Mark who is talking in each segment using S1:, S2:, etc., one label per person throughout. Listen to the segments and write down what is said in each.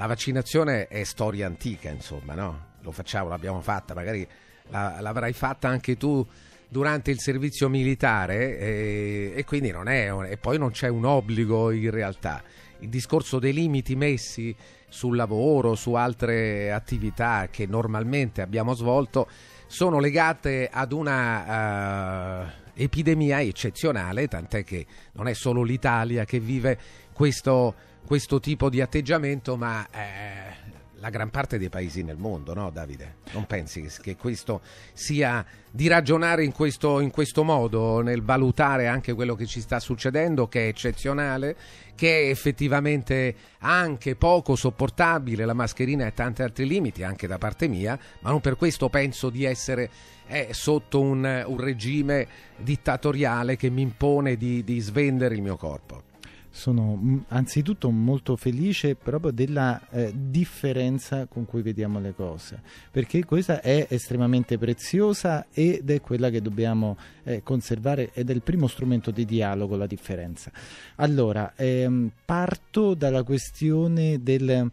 S1: La vaccinazione è storia antica, insomma, no? Lo facciamo, l'abbiamo fatta, magari la, l'avrai fatta anche tu durante il servizio militare e, eh, e quindi non è e poi non c'è un obbligo in realtà. Il discorso dei limiti messi sul lavoro, su altre attività che normalmente abbiamo svolto sono legate ad una uh, epidemia eccezionale, tant'è che non è solo l'Italia che vive questo questo tipo di atteggiamento, ma eh, la gran parte dei paesi nel mondo, no Davide? Non pensi che questo sia di ragionare in questo, in questo modo, nel valutare anche quello che ci sta succedendo, che è eccezionale, che è effettivamente anche poco sopportabile, la mascherina e tanti altri limiti, anche da parte mia, ma non per questo penso di essere eh, sotto un, un, regime dittatoriale che mi impone di, di svendere il mio corpo
S2: sono mm, anzitutto molto felice proprio della eh, differenza con cui vediamo le cose, perché questa è estremamente preziosa ed è quella che dobbiamo eh, conservare ed è il primo strumento di dialogo, la differenza. Allora, ehm, parto dalla questione del,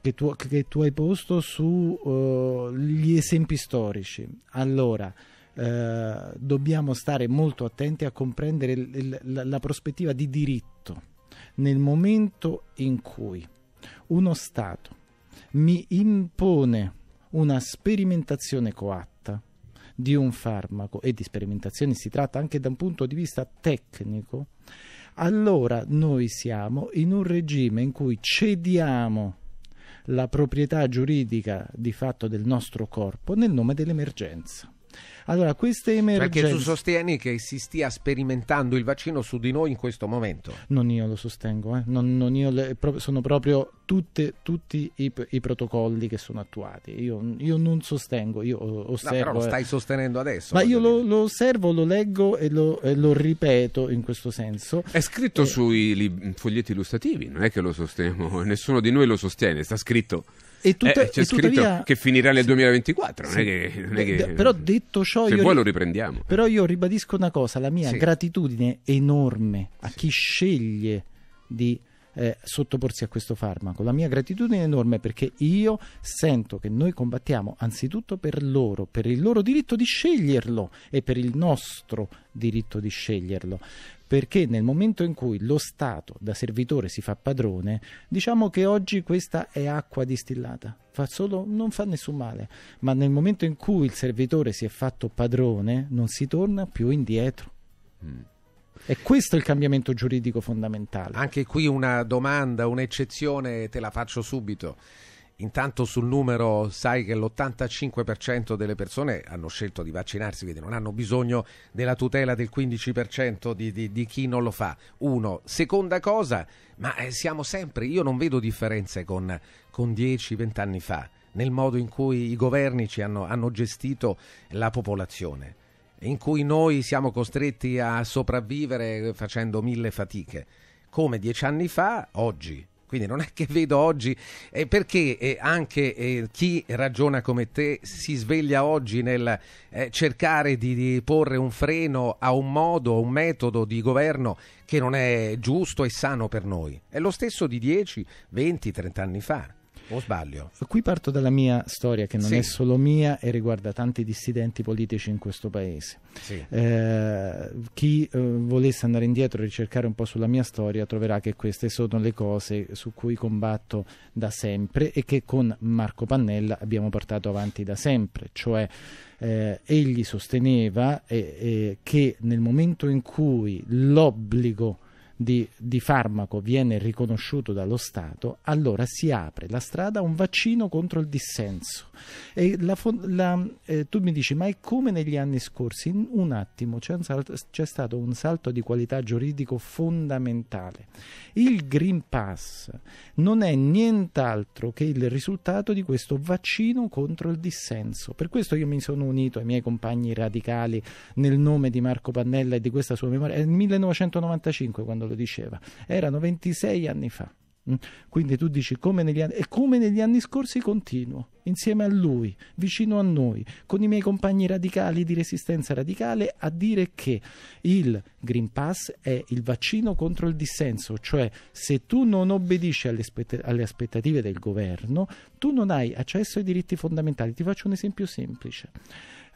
S2: che, tu, che, tu, hai posto sugli eh, uh, esempi storici. Allora, eh, dobbiamo stare molto attenti a comprendere il, il, la, la prospettiva di diritto nel momento in cui uno Stato mi impone una sperimentazione coatta di un farmaco e di sperimentazione si tratta anche da un punto di vista tecnico, allora noi siamo in un regime in cui cediamo la proprietà giuridica di fatto del nostro corpo nel nome dell'emergenza. Allora, queste cioè, emergenze... Perché tu
S1: sostieni che si stia sperimentando il vaccino su
S2: di noi in questo momento? Non io lo sostengo, eh. non, non io le... sono proprio tutte, tutti i, i, protocolli che sono attuati. Io, io non sostengo, io osservo... No, però lo eh. stai eh. sostenendo adesso. Ma io lo, lo, osservo, lo leggo e lo, e lo, ripeto in questo senso.
S3: È scritto eh. sui li... foglietti illustrativi, non è che lo sostengo, nessuno di noi lo sostiene, sta scritto.
S2: E tutta, eh, c'è e scritto tuttavia... che finirà nel 2024, sì. è che, non è che... Però detto ciò... Se io... vuoi lo riprendiamo. Però io ribadisco una cosa, la mia sì. gratitudine enorme a chi sceglie di eh, sottoporsi a questo farmaco. La mia gratitudine è enorme perché io sento che noi combattiamo anzitutto per loro, per il loro diritto di sceglierlo e per il nostro diritto di sceglierlo perché nel momento in cui lo Stato da servitore si fa padrone, diciamo che oggi questa è acqua distillata, fa solo, non fa nessun male, ma nel momento in cui il servitore si è fatto padrone non si torna più indietro. Mm. E questo è il cambiamento giuridico fondamentale.
S1: Anche qui una domanda, un'eccezione, te la faccio subito. Intanto sul numero sai che l'85% delle persone hanno scelto di vaccinarsi, quindi non hanno bisogno della tutela del 15% di, di, di, chi non lo fa. Uno. Seconda cosa, ma eh, siamo sempre, io non vedo differenze con, con 10-20 anni fa nel modo in cui i governi ci hanno, hanno gestito la popolazione in cui noi siamo costretti a sopravvivere facendo mille fatiche, come dieci anni fa, oggi. Quindi non è che vedo oggi, eh, perché eh, anche eh, chi ragiona come te si sveglia oggi nel eh, cercare di, di, porre un freno a un modo, a un metodo di governo che non è giusto e sano per noi. È lo stesso di 10, 20, 30 anni fa. O sbaglio?
S2: Qui parto dalla mia storia, che non sì. è solo mia e riguarda tanti dissidenti politici in questo paese. Sì. Eh, chi eh, volesse andare indietro e ricercare un po' sulla mia storia troverà che queste sono le cose su cui combatto da sempre e che con Marco Pannella abbiamo portato avanti da sempre, cioè eh, egli sosteneva che nel momento in cui l'obbligo di, di farmaco viene riconosciuto dallo Stato, allora si apre la strada a un vaccino contro il dissenso. La, la, eh, tu mi dici, ma è come negli anni scorsi? In un attimo c'è, un salto, c'è stato un salto di qualità giuridico fondamentale. Il Green Pass non è nient'altro che il risultato di questo vaccino contro il dissenso. Per questo io mi sono unito ai miei compagni radicali nel nome di Marco Pannella e di questa sua memoria. È il 1995 quando lo lo diceva, erano 26 anni fa. Mm? Quindi tu dici come negli anni, e come negli anni scorsi continuo, insieme a lui, vicino a noi, con i miei compagni radicali di resistenza radicale, a dire che il Green Pass è il vaccino contro il dissenso, cioè se tu non obbedisci alle, alle aspettative del governo, tu non hai accesso ai diritti fondamentali. Ti faccio un esempio semplice.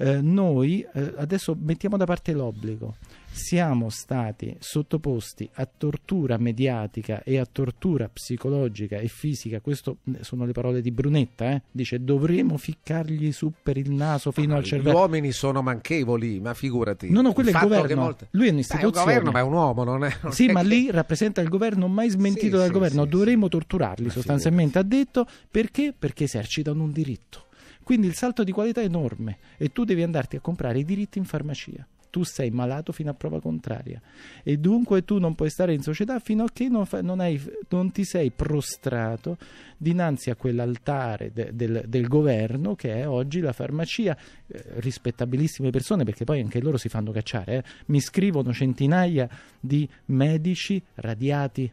S2: Eh, noi eh, adesso mettiamo da parte l'obbligo, siamo stati sottoposti a tortura mediatica e a tortura psicologica e fisica, queste mm, sono le parole di Brunetta, eh? dice Dovremmo ficcargli su per il naso fino ah, al cervello. Gli
S1: uomini sono manchevoli, ma figurati. No, no, quello il è il governo, molte...
S2: lui è un'istituzione. Dai, è un governo, ma è un uomo, non è... Non sì, è ma che... lì rappresenta il governo mai smentito sì, dal sì, governo, sì, dovremo torturarli sostanzialmente, figurati. ha detto, perché? Perché esercitano un diritto. Quindi il salto di qualità è enorme e tu devi andarti a comprare i diritti in farmacia. Tu sei malato fino a prova contraria e dunque tu non puoi stare in società fino a che non, fa, non, hai, non ti sei prostrato dinanzi a quell'altare de, del, del, governo che è oggi la farmacia. Eh, rispettabilissime persone, perché poi anche loro si fanno cacciare. Eh. Mi scrivono centinaia di medici radiati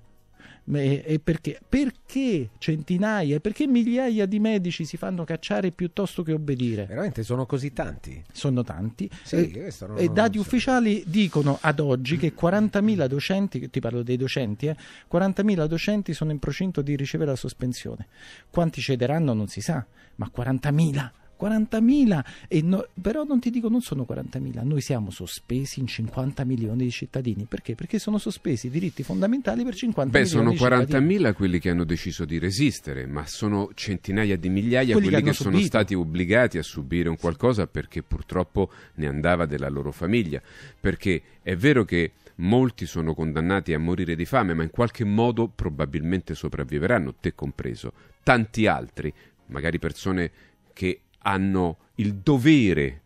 S2: e perché, perché centinaia, perché migliaia di medici si fanno cacciare piuttosto che obbedire? Veramente sono così tanti? Sono tanti. Sì, e,
S1: eh, non, e dati
S2: so. ufficiali dicono ad oggi che 40.000 docenti, ti parlo dei docenti, eh, 40.000 docenti sono in procinto di ricevere la sospensione. Quanti cederanno non si sa, ma 40.000 40.000, no, però non ti dico non sono 40.000, noi siamo sospesi in 50 milioni di cittadini, perché? Perché sono sospesi i diritti fondamentali per 50 Beh, milioni sono
S3: 40.000 quelli che hanno deciso di resistere, ma sono centinaia di migliaia quelli, quelli che, che sono stati obbligati a subire un qualcosa perché purtroppo ne andava della loro famiglia, perché è vero che molti sono condannati a morire di fame, ma in qualche modo probabilmente sopravviveranno, te compreso, tanti altri, magari persone che hanno il dovere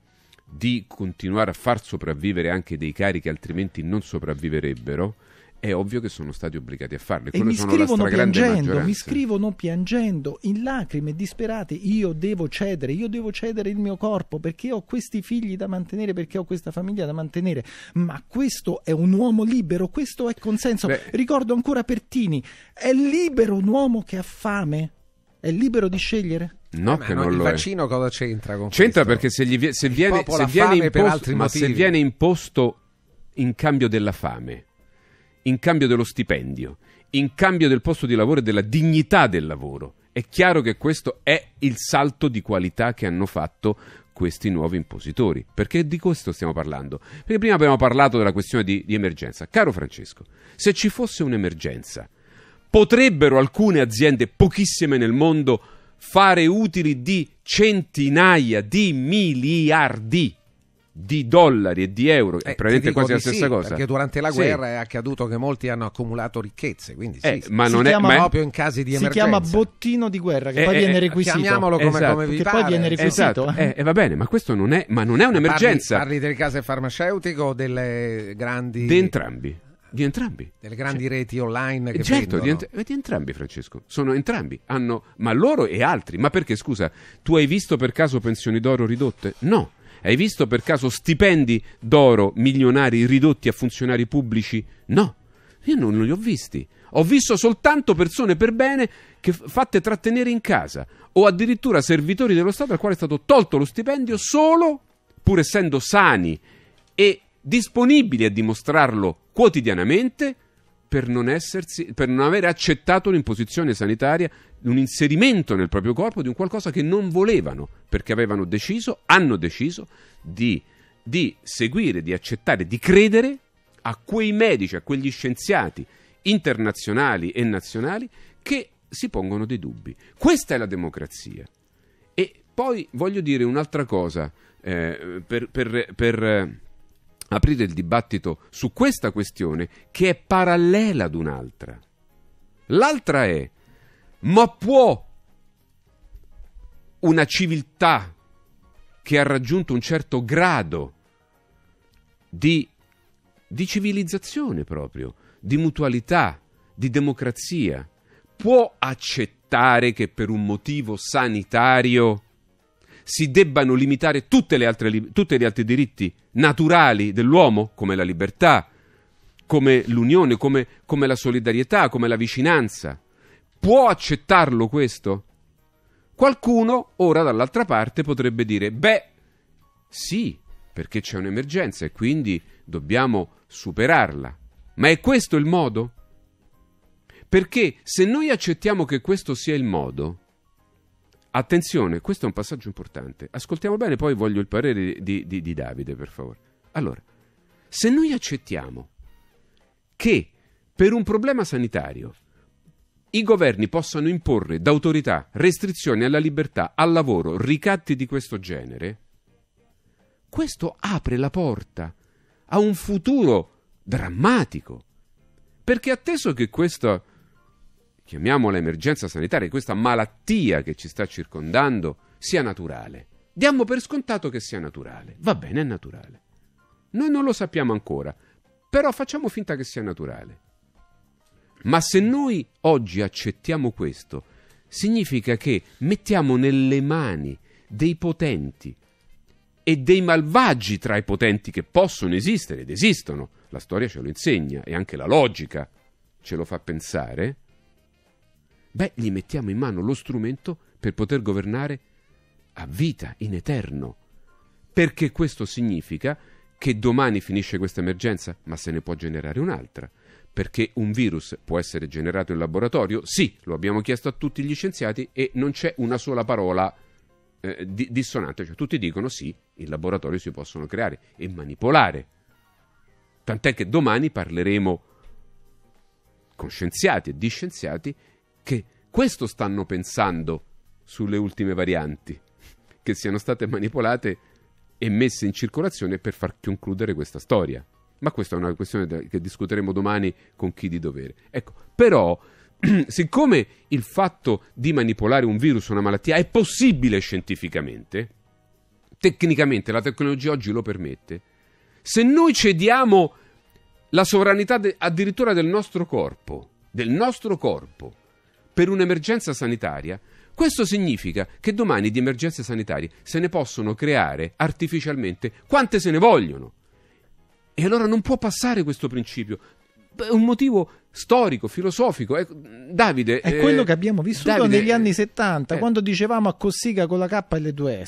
S3: di continuare a far sopravvivere anche dei cari che altrimenti non sopravviverebbero, è ovvio che sono stati obbligati a farlo. E, e mi scrivono piangendo, mi
S2: scrivono piangendo, in lacrime, disperate, io devo cedere, io devo cedere il mio corpo perché ho questi figli da mantenere, perché ho questa famiglia da mantenere, ma questo è un uomo libero, questo è consenso. Beh, Ricordo ancora Pertini, è libero un uomo che ha fame? È libero di scegliere?
S3: No, eh, che no, non lo il è. vaccino
S1: cosa c'entra
S3: con C'entra questo? perché se, viene, imposto, se viene imposto in cambio della fame, in cambio dello stipendio, in cambio del posto di lavoro e della dignità del lavoro, è chiaro che questo è il salto di qualità che hanno fatto questi nuovi impositori. Perché di questo stiamo parlando? Perché prima abbiamo parlato della questione di, di emergenza. Caro Francesco, se ci fosse un'emergenza, potrebbero alcune aziende, pochissime nel mondo, fare utili di centinaia di miliardi di dollari e di euro, eh, è praticamente quasi la stessa sì, cosa. Perché durante la guerra
S1: sì. è accaduto che molti hanno accumulato ricchezze, quindi eh,
S2: ma si non si è, ma proprio in casi di si emergenza. Si chiama bottino di guerra, che eh, poi eh, viene eh, requisito. Chiamiamolo come, esatto. come vi che pare. poi viene esatto. requisito. Esatto.
S3: va bene, ma questo non è, non è un'emergenza.
S1: Parli, parli, del caso farmaceutico o delle grandi... Di entrambi. Di entrambi. Delle grandi cioè, reti online che certo, vendono.
S3: Certo, di, di, entrambi Francesco. Sono entrambi. Hanno, ma loro e altri. Ma perché, scusa, tu hai visto per caso pensioni d'oro ridotte? No. Hai visto per caso stipendi d'oro milionari ridotti a funzionari pubblici? No. Io non, non li ho visti. Ho visto soltanto persone per bene che fatte trattenere in casa o addirittura servitori dello Stato al quale è stato tolto lo stipendio solo, pur essendo sani e disponibili a dimostrarlo quotidianamente per non, essersi, per non avere accettato l'imposizione sanitaria, un inserimento nel proprio corpo di un qualcosa che non volevano, perché avevano deciso, hanno deciso di, di seguire, di accettare, di credere a quei medici, a quegli scienziati internazionali e nazionali che si pongono dei dubbi. Questa è la democrazia. E poi voglio dire un'altra cosa eh, per, per, per eh, aprire il dibattito su questa questione che è parallela ad un'altra. L'altra è, ma può una civiltà che ha raggiunto un certo grado di, di civilizzazione proprio, di mutualità, di democrazia, può accettare che per un motivo sanitario si debbano limitare altre, tutti gli altri diritti naturali dell'uomo, come la libertà, come l'unione, come, come la solidarietà, come la vicinanza. Può accettarlo questo? Qualcuno ora dall'altra parte potrebbe dire, beh, sì, perché c'è un'emergenza e quindi dobbiamo superarla. Ma è questo il modo? Perché se noi accettiamo che questo sia il modo, Attenzione, questo è un passaggio importante. Ascoltiamo bene, poi voglio il parere di, di, di Davide, per favore. Allora, se noi accettiamo che per un problema sanitario i governi possano imporre d'autorità restrizioni alla libertà, al lavoro, ricatti di questo genere, questo apre la porta a un futuro drammatico. Perché atteso che questa chiamiamola emergenza sanitaria, questa malattia che ci sta circondando, sia naturale. Diamo per scontato che sia naturale. Va bene, è naturale. Noi non lo sappiamo ancora, però facciamo finta che sia naturale. Ma se noi oggi accettiamo questo, significa che mettiamo nelle mani dei potenti e dei malvagi tra i potenti che possono esistere ed esistono, la storia ce lo insegna e anche la logica ce lo fa pensare, beh, gli mettiamo in mano lo strumento per poter governare a vita, in eterno. Perché questo significa che domani finisce questa emergenza, ma se ne può generare un'altra. Perché un virus può essere generato in laboratorio? Sì, lo abbiamo chiesto a tutti gli scienziati e non c'è una sola parola eh, di- dissonante. Cioè, tutti dicono sì, in laboratorio si possono creare e manipolare. Tant'è che domani parleremo con scienziati e di scienziati che questo stanno pensando sulle ultime varianti, che siano state manipolate e messe in circolazione per far concludere questa storia. Ma questa è una questione che discuteremo domani con chi di dovere. Ecco, però, siccome il fatto di manipolare un virus o una malattia è possibile scientificamente, tecnicamente la tecnologia oggi lo permette, se noi cediamo la sovranità de- addirittura del nostro corpo, del nostro corpo, per un'emergenza sanitaria, questo significa che domani di emergenze sanitarie se ne possono creare artificialmente quante se ne vogliono. E allora non può passare questo principio. È un motivo storico, filosofico. Eh, Davide. È eh, quello che
S2: abbiamo vissuto Davide, negli eh, anni 70, eh, quando dicevamo a Cossiga con la K e le 2S.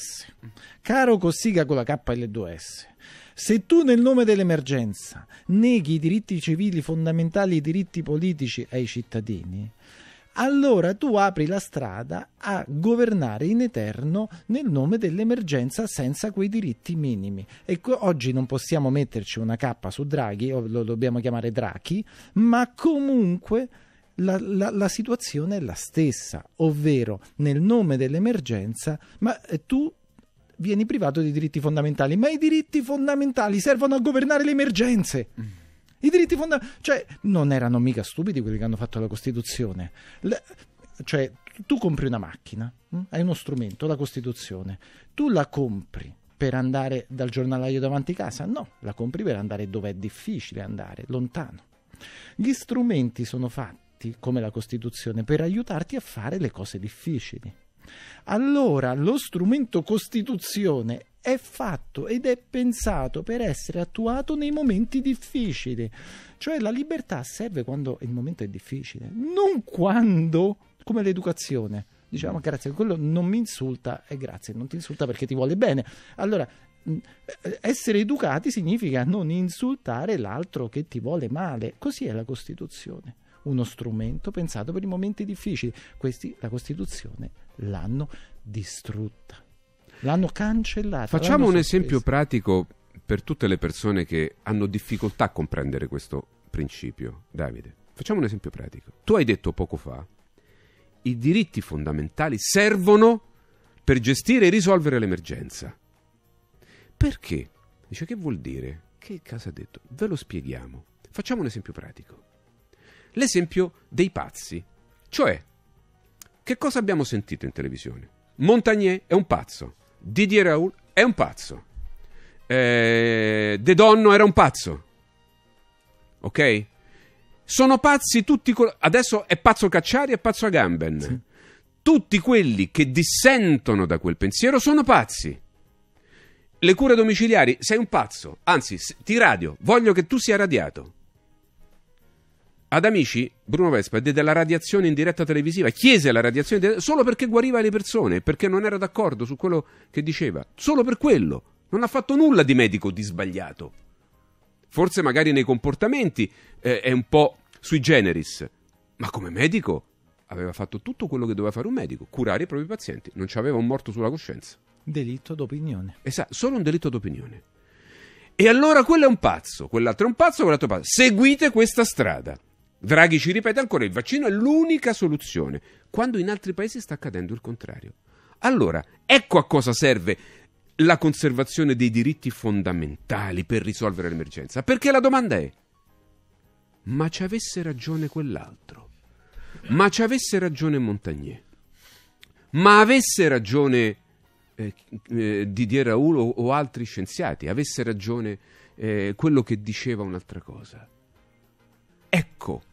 S2: Caro Cossiga con la K e le 2S. Se tu nel nome dell'emergenza neghi i diritti civili fondamentali e i diritti politici ai cittadini, allora tu apri la strada a governare in eterno nel nome dell'emergenza senza quei diritti minimi. E oggi non possiamo metterci una cappa su Draghi, o lo dobbiamo chiamare Draghi, ma comunque la, la, la, situazione è la stessa, ovvero nel nome dell'emergenza, ma eh, tu vieni privato dei diritti fondamentali, ma i diritti fondamentali servono a governare le emergenze. Mm. I diritti fondamentali, cioè, non erano mica stupidi quelli che hanno fatto la Costituzione. Le, cioè, tu compri una macchina, mh? Hm, hai uno strumento, la Costituzione, tu la compri per andare dal giornalaio davanti a casa? No, la compri per andare dove è difficile andare, lontano. Gli strumenti sono fatti, come la Costituzione, per aiutarti a fare le cose difficili. Allora lo strumento Costituzione è fatto ed è pensato per essere attuato nei momenti difficili. Cioè la libertà serve quando il momento è difficile, non quando, come l'educazione. Diciamo mm. grazie, quello non mi insulta e grazie, non ti insulta perché ti vuole bene. Allora, mm, eh, essere educati significa non insultare l'altro che ti vuole male. Così è la Costituzione uno strumento pensato per i momenti difficili. Questi la Costituzione l'hanno distrutta. L'hanno cancellata. Facciamo l'hanno un sospesa. esempio
S3: pratico per tutte le persone che hanno difficoltà a comprendere questo principio. Davide, facciamo un esempio pratico. Tu hai detto poco fa, i diritti fondamentali servono per gestire e risolvere l'emergenza. Perché? Dice che vuol dire? Che cosa ha detto? Ve lo spieghiamo. Facciamo un esempio pratico. L'esempio dei pazzi. Cioè, che cosa abbiamo sentito in televisione? Montagnier è un pazzo. Didier Raoul è un pazzo. Eh, De Donno era un pazzo. Ok? Sono pazzi tutti. Col- Adesso è pazzo Cacciari e pazzo Agamben. Sì. Tutti quelli che dissentono da quel pensiero sono pazzi. Le cure domiciliari, sei un pazzo. Anzi, ti radio, voglio che tu sia radiato. Ad amici, Bruno Vespa diede la radiazione in diretta televisiva, chiese la radiazione in diretta, solo perché guariva le persone, perché non era d'accordo su quello che diceva, solo per quello. Non ha fatto nulla di medico di sbagliato. Forse magari nei comportamenti eh, è un po' sui generis, ma come medico aveva fatto tutto quello che doveva fare un medico, curare i propri pazienti, non ci aveva un morto sulla coscienza.
S2: Delitto d'opinione.
S3: Esatto, solo un delitto d'opinione. E allora quello è un pazzo, quell'altro è un pazzo, quell'altro è un pazzo. Seguite questa strada. Draghi ci ripete ancora il vaccino è l'unica soluzione, quando in altri paesi sta accadendo il contrario. Allora, ecco a cosa serve la conservazione dei diritti fondamentali per risolvere l'emergenza. Perché la domanda è, ma ci avesse ragione quell'altro? Ma ci avesse ragione Montagnier? Ma avesse ragione eh, eh Didier Raoul o, o, altri scienziati? Avesse ragione eh, quello che diceva un'altra cosa? Ecco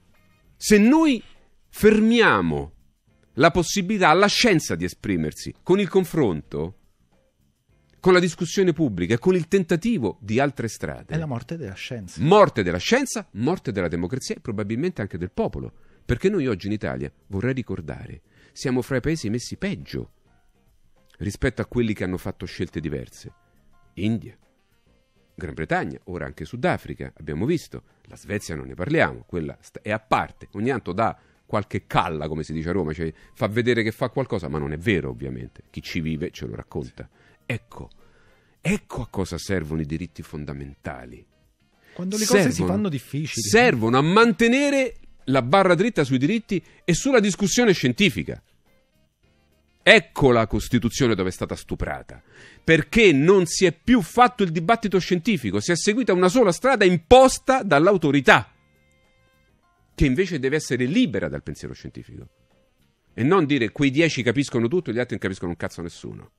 S3: se noi fermiamo la possibilità alla scienza di esprimersi con il confronto, con la discussione pubblica e con il tentativo di altre strade.
S2: È la morte della scienza.
S3: Morte della scienza, morte della democrazia e probabilmente anche del popolo. Perché noi oggi in Italia, vorrei ricordare, siamo fra i paesi messi peggio rispetto a quelli che hanno fatto scelte diverse. India, Gran Bretagna, ora anche Sudafrica, abbiamo visto, la Svezia non ne parliamo, quella è a parte, ogni tanto dà qualche calla, come si dice a Roma, cioè fa vedere che fa qualcosa, ma non è vero ovviamente, chi ci vive ce lo racconta. Ecco, ecco a cosa servono i diritti fondamentali.
S2: Quando le servono, cose si fanno difficili.
S3: Servono a mantenere la barra dritta sui diritti e sulla discussione scientifica. Ecco la Costituzione dove è stata stuprata, perché non si è più fatto il dibattito scientifico, si è seguita una sola strada imposta dall'autorità, che invece deve essere libera dal pensiero scientifico. E non dire quei dieci capiscono tutto e gli altri non capiscono un cazzo nessuno.